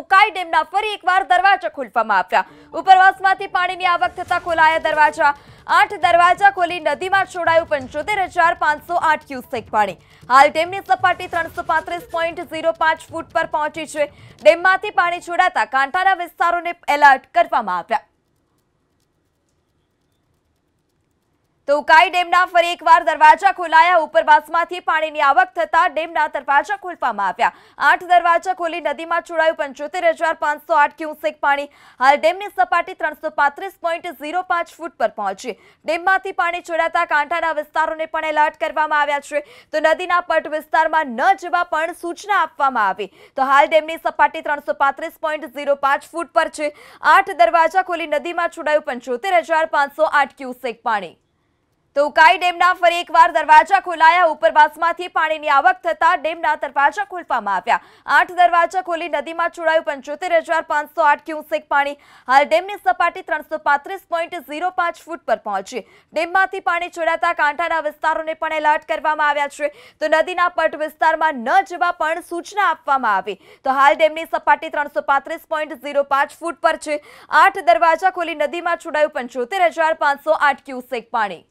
ઉકાઈ ડેમના ફરી એકવાર દરવાજા ખુલ્ફામાં આવ્યા ઉપરવાસમાંથી પાણીની આવક થતા ખોલાયા દરવાજા આઠ દરવાજા ખોલી નદીમાં છોડાયું 75508 ક્યુએસએક પાણી હાલ ડેમની સપાટી 335.05 ફૂટ પર પહોંચી છે ડેમમાંથી પાણી છોડતા કાંટાના વિસ્તારોને એલર્ટ કરવામાં આવ્યા તો કાઈ ડેમના ફરેકવાર દરવાજા ખોલાયા ઉપરવાસમાંથી પાણીની આવક થતા ડેમના દરવાજા ખોલવામાં આવ્યા આઠ દરવાજા ખોલી નદીમાં છોડાયું 75508 ક્યુસેક પાણી હાલ ડેમની સપાટી 335.05 ફૂટ પર પહોંચી ડેમમાંથી પાણી છોડતા કાંટાડા વિસ્તારોને પણ એલર્ટ કરવામાં આવ્યા છે તો નદીના પટ વિસ્તારમાં ન જવા પણ સૂચના આપવામાં આવી તો હાલ ડેમની સપાટી 335.05 ફૂટ પર છે આઠ દરવાજા ખોલી નદીમાં છોડાયું 75508 ક્યુસેક પાણી તો કાઈ ડેમના ફરેકવાર દરવાજા ખોલાયા ઉપરવાસમાંથી પાણીની આવક થતા ડેમના દરવાજા ખોલવામાં આવ્યા આઠ દરવાજા ખોલી નદીમાં છોડાયું 75508 ક્યુસેક પાણી હાલ ડેમની સપાટી 335.05 ફૂટ પર પહોંચી ડેમમાંથી પાણી છોડતા કાંટાના વિસ્તારોને પણ એલર્ટ કરવામાં આવ્યા છે તો નદીના પટ વિસ્તારમાં ન જવા પણ સૂચના આપવામાં આવી તો હાલ ડેમની સપાટી 335.05 ફૂટ પર છે આઠ દરવાજા ખોલી નદીમાં છોડાયું 75508 ક્યુસેક પાણી